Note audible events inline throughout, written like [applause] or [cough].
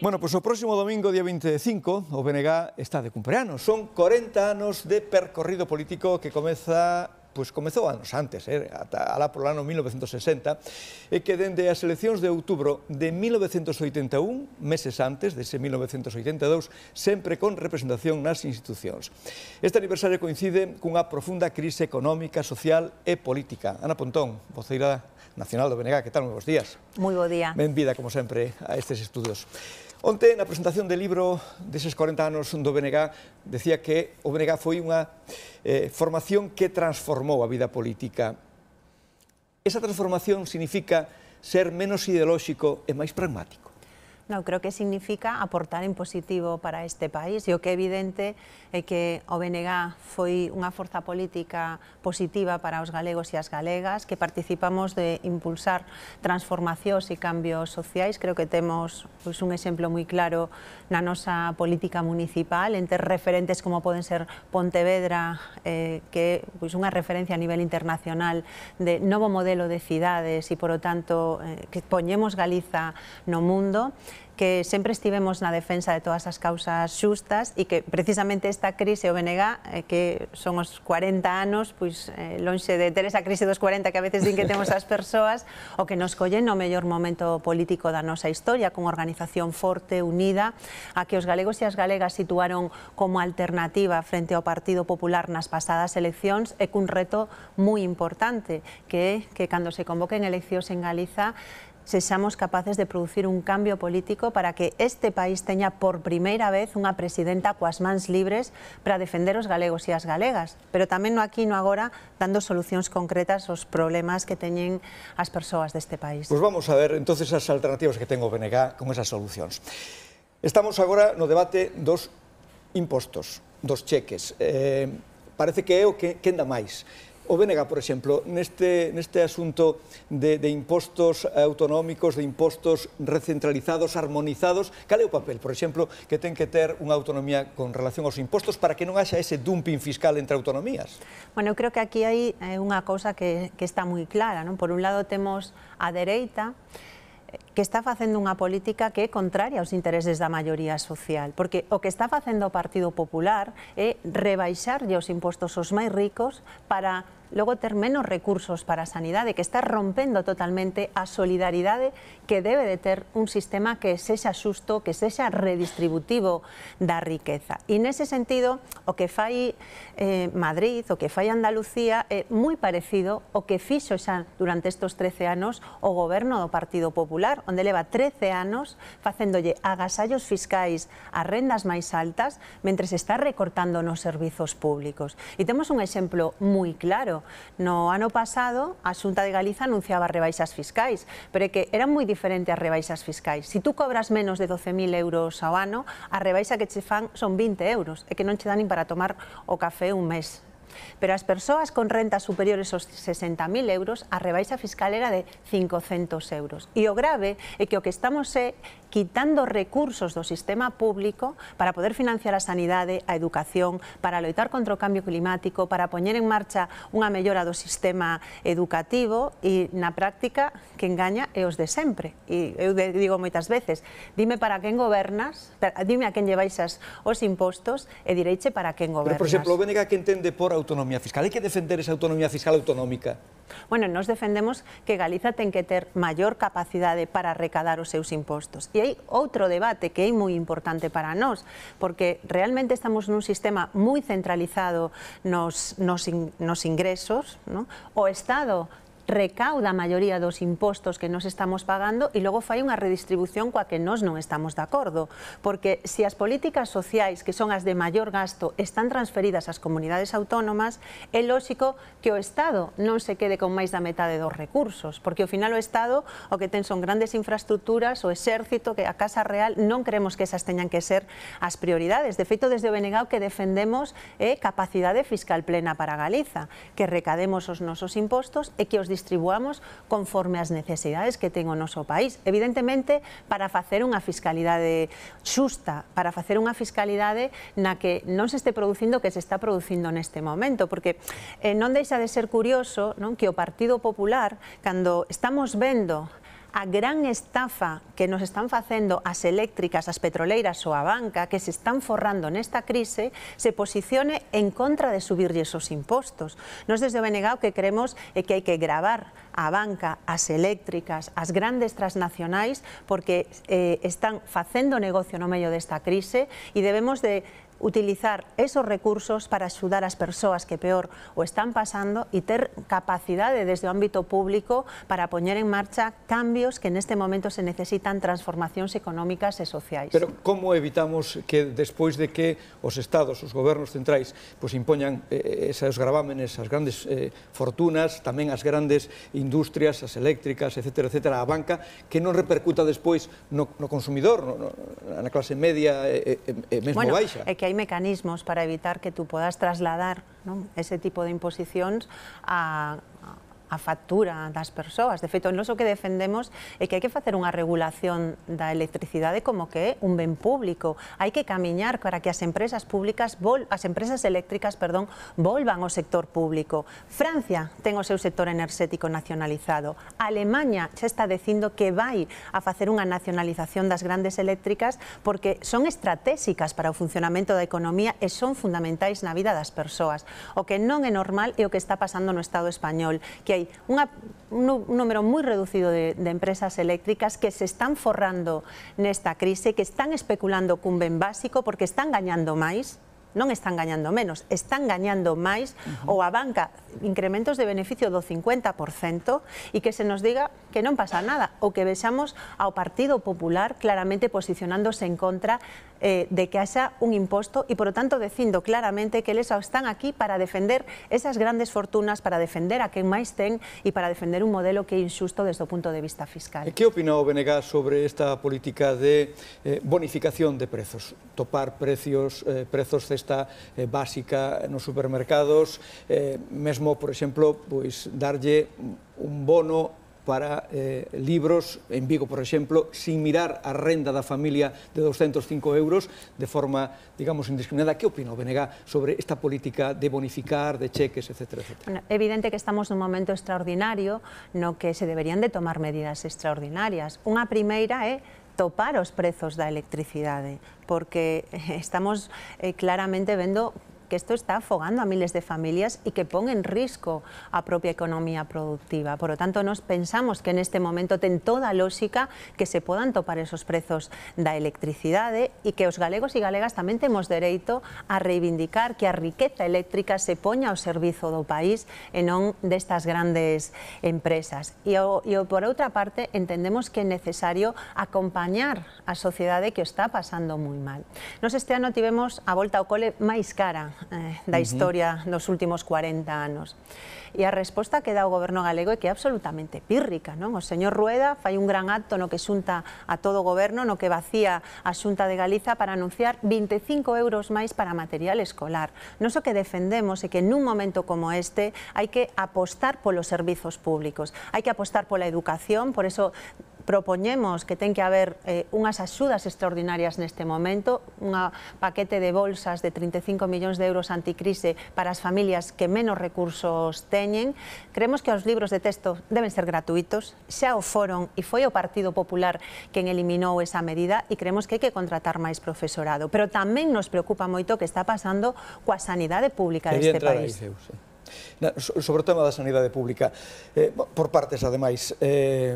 Bueno, pois pues, o próximo domingo, día 25, o BNG está de cumpleanos. Son 40 anos de percorrido político que comeza pues, comezou anos antes, eh, ata alá polo ano 1960, e que dende as eleccións de outubro de 1981, meses antes, dese 1982, sempre con representación nas institucións. Este aniversario coincide cunha profunda crise económica, social e política. Ana Pontón, voceira nacional do BNG, que tal? Moi bos días. Moi bo día. Ben vida, como sempre, a estes estudos. Onte, na presentación do libro deses 40 anos do BNG, decía que o BNG foi unha eh, formación que transformou a vida política. Esa transformación significa ser menos ideolóxico e máis pragmático. No, creo que significa aportar en positivo para este país. E o que é evidente é que o BNG foi unha forza política positiva para os galegos e as galegas, que participamos de impulsar transformacións e cambios sociais. Creo que temos pois, un exemplo moi claro na nosa política municipal, entre referentes como poden ser Pontevedra, eh, que é pois, unha referencia a nivel internacional de novo modelo de cidades e, por o tanto, eh, que poñemos Galiza no mundo que sempre estivemos na defensa de todas as causas xustas e que precisamente esta crise o BNG, eh, que son os 40 anos, pois eh, lonxe de ter esa crise dos 40 que a veces din que temos as persoas, o que nos collen no mellor momento político da nosa historia, con organización forte, unida, a que os galegos e as galegas situaron como alternativa frente ao Partido Popular nas pasadas eleccións e cun reto moi importante, que é que cando se convoquen eleccións en Galiza sexamos capaces de producir un cambio político para que este país teña por primeira vez unha presidenta coas mans libres para defender os galegos e as galegas, pero tamén no aquí no agora dando solucións concretas aos problemas que teñen as persoas deste país. Pois vamos a ver entonces as alternativas que ten o BNG con esas solucións. Estamos agora no debate dos impostos, dos cheques. Eh, parece que é o que enda máis. O BNG, por exemplo, neste, neste asunto de, de impostos autonómicos, de impostos recentralizados, harmonizados, cal é o papel, por exemplo, que ten que ter unha autonomía con relación aos impostos para que non haxa ese dumping fiscal entre autonomías? Bueno, eu creo que aquí hai unha cousa que, que está moi clara. Non? Por un lado, temos a dereita, que está facendo unha política que é contraria aos intereses da maioría social, porque o que está facendo o Partido Popular é rebaixarlle os impostos aos máis ricos para logo ter menos recursos para a sanidade, que está rompendo totalmente a solidaridade que debe de ter un sistema que sexa xusto, que sexa redistributivo da riqueza. E nese sentido, o que fai eh, Madrid, o que fai Andalucía, é moi parecido ao que fixo xa durante estes 13 anos o goberno do Partido Popular, onde leva 13 anos facéndolle agasallos fiscais a rendas máis altas mentre se está recortando nos servizos públicos. E temos un exemplo moi claro. No ano pasado, a Xunta de Galiza anunciaba rebaixas fiscais, pero é que eran moi diferentes as rebaixas fiscais. Se tú cobras menos de 12.000 euros ao ano, a rebaixa que che fan son 20 euros, e que non che dan nin para tomar o café un mes pero as persoas con rentas superiores aos 60.000 euros a rebaixa fiscal era de 500 euros. E o grave é que o que estamos é quitando recursos do sistema público para poder financiar a sanidade, a educación, para loitar contra o cambio climático, para poñer en marcha unha mellora do sistema educativo e na práctica que engaña é os de sempre. E eu digo moitas veces, dime para quen gobernas, dime a quen lle baixas os impostos e direiche para quen gobernas. Pero, por exemplo, o BNG que entende por autonomía fiscal, hai que defender esa autonomía fiscal autonómica. Bueno, nos defendemos que Galiza tiene que tener mayor capacidad para recadar sus impuestos y e hay otro debate que es muy importante para nosotros porque realmente estamos en un sistema muy centralizado nos, ingresos, o Estado recauda a maioría dos impostos que nos estamos pagando e logo fai unha redistribución coa que nós non estamos de acordo, porque se as políticas sociais, que son as de maior gasto, están transferidas ás comunidades autónomas, é lógico que o Estado non se quede con máis da metade dos recursos, porque ao final o Estado o que ten son grandes infraestructuras, o exército, que a Casa Real non creemos que esas teñan que ser as prioridades. De feito, desde o Benegao que defendemos eh, capacidade fiscal plena para Galiza, que recademos os nosos impostos e que os distribuamos conforme as necesidades que ten o noso país. Evidentemente, para facer unha fiscalidade xusta, para facer unha fiscalidade na que non se este producindo o que se está producindo neste momento, porque eh, non deixa de ser curioso non que o Partido Popular, cando estamos vendo a gran estafa que nos están facendo as eléctricas, as petroleiras ou a banca que se están forrando nesta crise se posicione en contra de subirlles os impostos. Nos desde o BNG o que creemos é que hai que gravar a banca, as eléctricas, as grandes transnacionais porque eh, están facendo negocio no medio desta crise e debemos de utilizar esos recursos para axudar as persoas que peor o están pasando e ter capacidade desde o ámbito público para poñer en marcha cambios que neste momento se necesitan transformacións económicas e sociais. Pero como evitamos que despois de que os estados, os gobernos centrais, pois impoñan eh, esos gravámenes, as grandes eh, fortunas, tamén as grandes industrias, as eléctricas, etc., etc., a banca, que non repercuta despois no, no consumidor, no, no, na clase media e, eh, eh, eh, eh mesmo bueno, baixa. É que hay mecanismos para evitar que tú puedas trasladar ese tipo de imposiciones a, a factura das persoas. De feito, nos o que defendemos é que hai que facer unha regulación da electricidade como que é un ben público. Hai que camiñar para que as empresas públicas, as empresas eléctricas, perdón, volvan ao sector público. Francia ten o seu sector enerxético nacionalizado. Alemanha xa está dicindo que vai a facer unha nacionalización das grandes eléctricas porque son estratégicas para o funcionamento da economía e son fundamentais na vida das persoas. O que non é normal é o que está pasando no Estado español, que hay un, número muy reducido de, empresas eléctricas que se están forrando en esta crisis, que están especulando cumben ben básico porque están ganando más, no están ganando menos, están ganando más o a banca incrementos de beneficio del 50% y que se nos diga que non pasa nada, o que vexamos ao Partido Popular claramente posicionándose en contra eh, de que haxa un imposto e, por tanto, dicindo claramente que eles están aquí para defender esas grandes fortunas, para defender a quen máis ten e para defender un modelo que é injusto desde o punto de vista fiscal. E que opina o BNG sobre esta política de eh, bonificación de prezos? Topar prezos, eh, prezos cesta eh, básica nos supermercados, eh, mesmo, por exemplo, pois darlle un bono para eh, libros, en Vigo, por exemplo, sin mirar a renda da familia de 205 euros de forma, digamos, indiscriminada. Que opina o BNG sobre esta política de bonificar, de cheques, etc? Bueno, evidente que estamos nun momento extraordinario no que se deberían de tomar medidas extraordinarias. Unha primeira é topar os prezos da electricidade, porque [laughs] estamos eh, claramente vendo que esto está afogando a miles de familias y que pone en riesgo a propia economía productiva. Por lo tanto, nos pensamos que en este momento ten toda a lógica que se podan topar esos prezos da electricidade e que os galegos e galegas tamén temos dereito a reivindicar que a riqueza eléctrica se poña ao servizo do país e non destas grandes empresas. E, o, e o, por outra parte, entendemos que é necesario acompañar a sociedade que o está pasando moi mal. Nos este ano tivemos a volta ao cole máis cara eh, da historia los los últimos 40 años y a respuesta que da el gobierno galego es que é absolutamente pírrica, non? señor Rueda fai un gran acto no que xunta a todo gobierno, no que vacía a Junta de Galiza para anunciar 25 e euros más para material escolar. Non so que defendemos y e que en un momento como este hay que apostar por los servicios públicos, hay que apostar por la educación, por eso propoñemos que ten que haber eh, unhas axudas extraordinarias neste momento, un paquete de bolsas de 35 millóns de euros anticrise para as familias que menos recursos teñen. Creemos que os libros de texto deben ser gratuitos, xa o foron e foi o Partido Popular quen eliminou esa medida e creemos que hai que contratar máis profesorado. Pero tamén nos preocupa moito o que está pasando coa sanidade pública Quería deste país. Na, sobre o tema da sanidade pública, eh, por partes, ademais, eh,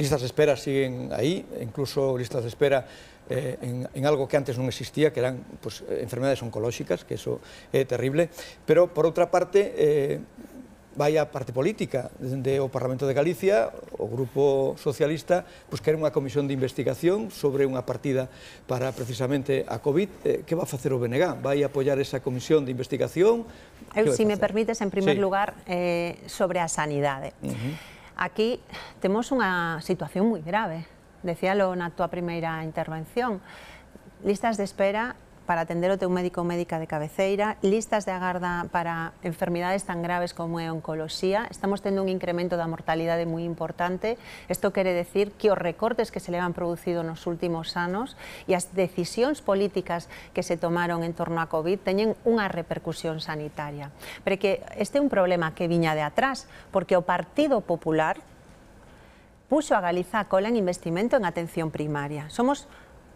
listas de espera siguen aí, incluso listas de espera eh, en, en algo que antes non existía, que eran pues, enfermedades oncolóxicas, que eso é eh, terrible. Pero, por outra parte, eh, vai a parte política de o Parlamento de Galicia, o Grupo Socialista, pois quer unha comisión de investigación sobre unha partida para precisamente a COVID. Eh, que va a facer o BNG? Vai a apoiar esa comisión de investigación? Eu, se si me permites, en primer sí. lugar, eh, sobre a sanidade. Uh -huh. Aquí temos unha situación moi grave. Decíalo na túa primeira intervención. Listas de espera para atender a un médico o médica de cabeceira, listas de agarda para enfermedades tan graves como é estamos teniendo un incremento da mortalidad muy importante, Esto quiere decir que los recortes que se le han producido en los últimos años y e las decisiones políticas que se tomaron en torno a COVID tenían una repercusión sanitaria. que este es un problema que viña de atrás, porque o Partido Popular puso a Galiza a cola en investimento en atención primaria. Somos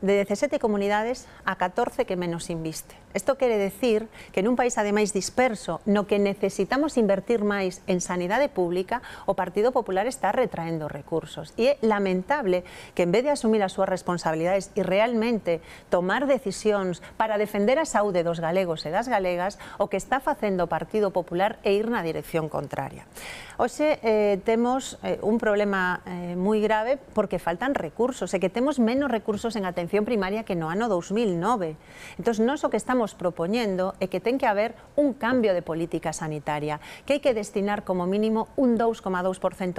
de 17 comunidades a 14 que menos inviste. Esto quere decir que nun país ademais disperso, no que necesitamos invertir máis en sanidade pública, o Partido Popular está retraendo recursos. E é lamentable que en vez de asumir as súas responsabilidades e realmente tomar decisións para defender a saúde dos galegos e das galegas, o que está facendo o Partido Popular é ir na dirección contraria. Oxe, eh, temos eh, un problema eh, moi grave porque faltan recursos e que temos menos recursos en atención primaria que no ano 2009. Entón, non o que estamos estamos propoñendo é que ten que haber un cambio de política sanitaria, que hai que destinar como mínimo un 2,2%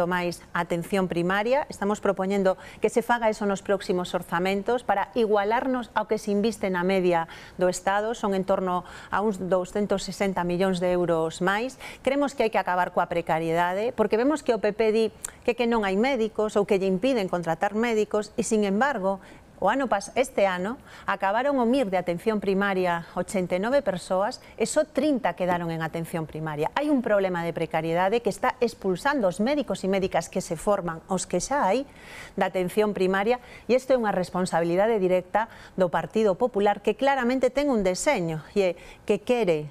máis a atención primaria. Estamos propoñendo que se faga eso nos próximos orzamentos para igualarnos ao que se inviste na media do Estado, son en torno a uns 260 millóns de euros máis. Cremos que hai que acabar coa precariedade, porque vemos que o PP di que, que non hai médicos ou que lle impiden contratar médicos e, sin embargo, O ano pas este ano acabaron o MIR de atención primaria 89 persoas e só 30 quedaron en atención primaria. Hai un problema de precariedade que está expulsando os médicos e médicas que se forman, os que xa hai, da atención primaria e isto é unha responsabilidade directa do Partido Popular que claramente ten un deseño e que quere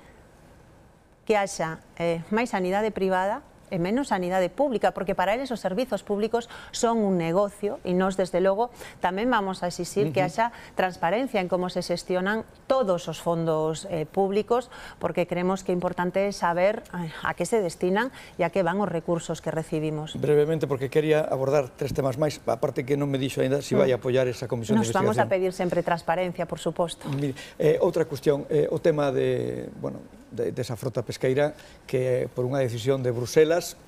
que haxa eh, máis sanidade privada e menos sanidade pública, porque para eles os servizos públicos son un negocio e nós, desde logo, tamén vamos a exixir que haxa transparencia en como se xestionan todos os fondos eh, públicos, porque creemos que é importante saber eh, a que se destinan e a que van os recursos que recibimos. Brevemente, porque quería abordar tres temas máis, aparte que non me dixo ainda se vai mm. apoiar esa comisión de investigación. Nos vamos a pedir sempre transparencia, por suposto. Mire, eh, outra cuestión, eh, o tema de, bueno, desa frota pesqueira que por unha decisión de Bruselas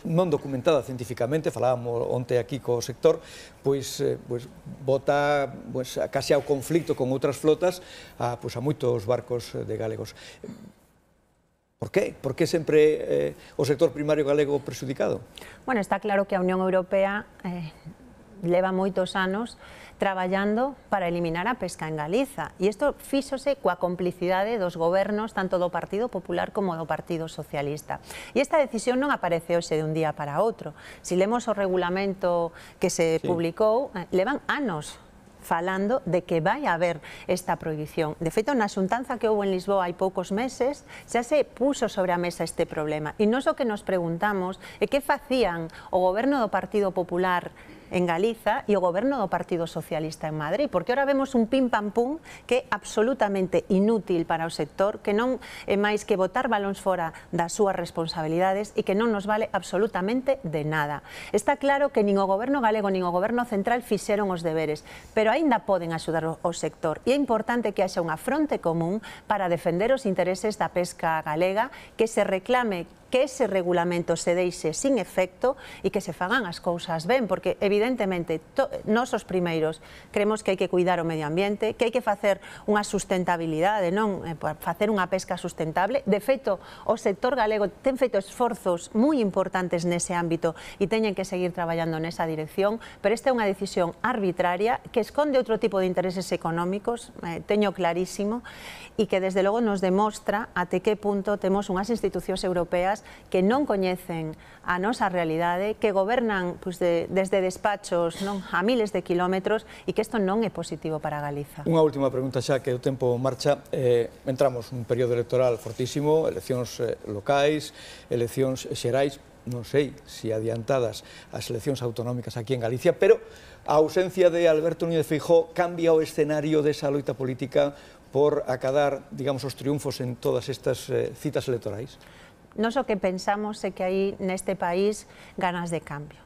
non documentada científicamente, falábamos onte aquí co sector, pois, eh, pois bota pois, case ao conflicto con outras flotas a, pois, a moitos barcos de galegos. Por que? Por que sempre eh, o sector primario galego presudicado? Bueno, está claro que a Unión Europea eh, leva moitos anos traballando para eliminar a pesca en Galiza. E isto fíxose coa complicidade dos gobernos tanto do Partido Popular como do Partido Socialista. E esta decisión non aparece hoxe de un día para outro. Se lemos o regulamento que se publicou, eh, levan anos falando de que vai haber esta prohibición. De feito, na xuntanza que houve en Lisboa hai poucos meses, xa se puso sobre a mesa este problema. E non o que nos preguntamos é que facían o goberno do Partido Popular en Galiza e o goberno do Partido Socialista en Madrid, porque ahora vemos un pim pam pum que é absolutamente inútil para o sector, que non é máis que botar balóns fora das súas responsabilidades e que non nos vale absolutamente de nada. Está claro que nin o goberno galego nin o goberno central fixeron os deberes, pero pero aínda poden axudar o, sector. E é importante que haxa unha fronte común para defender os intereses da pesca galega, que se reclame que ese regulamento se deixe sin efecto e que se fagan as cousas ben, porque evidentemente nos os primeiros creemos que hai que cuidar o medio ambiente, que hai que facer unha sustentabilidade, non eh, facer unha pesca sustentable. De feito, o sector galego ten feito esforzos moi importantes nese ámbito e teñen que seguir traballando nesa dirección, pero esta é unha decisión arbitraria que esconde outro tipo de intereses económicos, eh, teño clarísimo, e que desde logo nos demostra até que punto temos unhas institucións europeas persoas que non coñecen a nosa realidade, que gobernan pois, de, desde despachos non a miles de kilómetros e que isto non é positivo para Galiza. Unha última pregunta xa que o tempo marcha. Eh, entramos un período electoral fortísimo, eleccións eh, locais, eleccións xerais, non sei se adiantadas as eleccións autonómicas aquí en Galicia, pero a ausencia de Alberto Núñez Feijó cambia o escenario desa loita política por acadar, digamos, os triunfos en todas estas eh, citas electorais? No lo que pensamos sé que hay en este país ganas de cambio.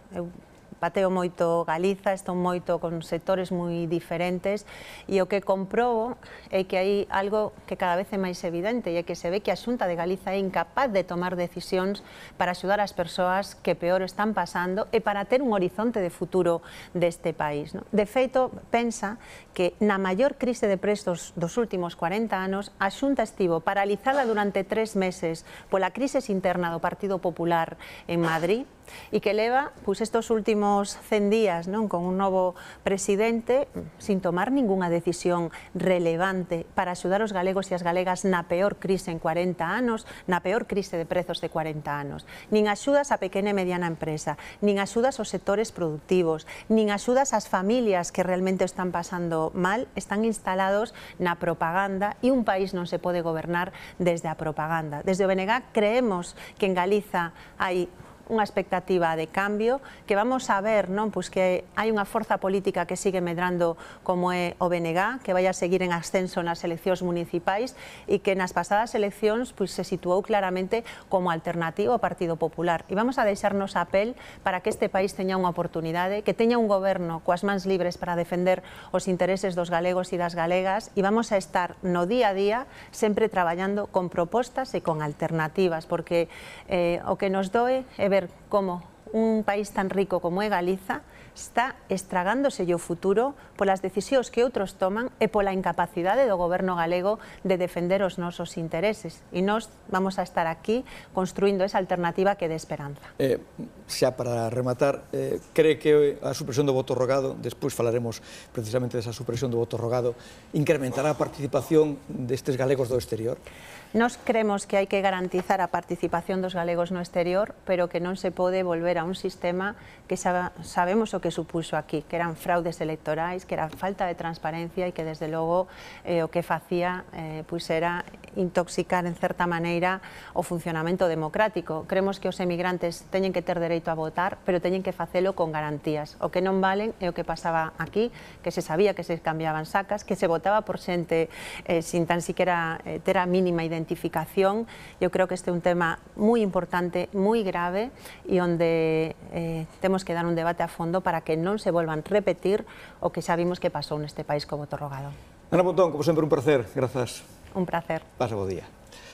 pateo moito Galiza, estou moito con sectores moi diferentes e o que comprobo é que hai algo que cada vez é máis evidente e é que se ve que a Xunta de Galiza é incapaz de tomar decisións para axudar as persoas que peor están pasando e para ter un horizonte de futuro deste país. No? De feito, pensa que na maior crise de prestos dos últimos 40 anos, a Xunta estivo paralizada durante tres meses pola crise interna do Partido Popular en Madrid, e que leva pois, estes últimos 100 días non con un novo presidente sin tomar ningunha decisión relevante para axudar os galegos e as galegas na peor crise en 40 anos, na peor crise de prezos de 40 anos. Nin axudas a pequena e mediana empresa, nin axudas aos sectores productivos, nin axudas ás familias que realmente están pasando mal, están instalados na propaganda e un país non se pode gobernar desde a propaganda. Desde o BNG creemos que en Galiza hai unha expectativa de cambio que vamos a ver non pois que hai unha forza política que sigue medrando como é o BNG, que vai a seguir en ascenso nas eleccións municipais e que nas pasadas eleccións pois, se situou claramente como alternativo ao Partido Popular. E vamos a deixarnos a pel para que este país teña unha oportunidade, que teña un goberno coas mans libres para defender os intereses dos galegos e das galegas e vamos a estar no día a día sempre traballando con propostas e con alternativas, porque eh, o que nos doe é ver cómo un país tan rico como é Galiza está estragándose o futuro polas decisións que outros toman e pola incapacidade do goberno galego de defender os nosos intereses. E nós vamos a estar aquí construindo esa alternativa que de esperanza. Eh, xa para rematar, eh, cree que a supresión do voto rogado, despois falaremos precisamente desa supresión do voto rogado, incrementará a participación destes galegos do exterior? Nos cremos que hai que garantizar a participación dos galegos no exterior, pero que non se pode volver a un sistema que sabemos o que supuso aquí, que eran fraudes electorais, que era falta de transparencia e que desde logo eh, o que facía eh, pois era intoxicar en certa maneira o funcionamento democrático. Cremos que os emigrantes teñen que ter dereito a votar, pero teñen que facelo con garantías. O que non valen é o que pasaba aquí, que se sabía que se cambiaban sacas, que se votaba por xente eh, sin tan siquiera ter a mínima identidade identificación. Yo creo que este es un tema muy importante, muy grave y donde eh, tenemos que dar un debate a fondo para que no se vuelvan a repetir o que sabemos que pasó en este país como Torrogado. Ana Montón, como siempre, un placer. Gracias. Un placer. Pasa buen día.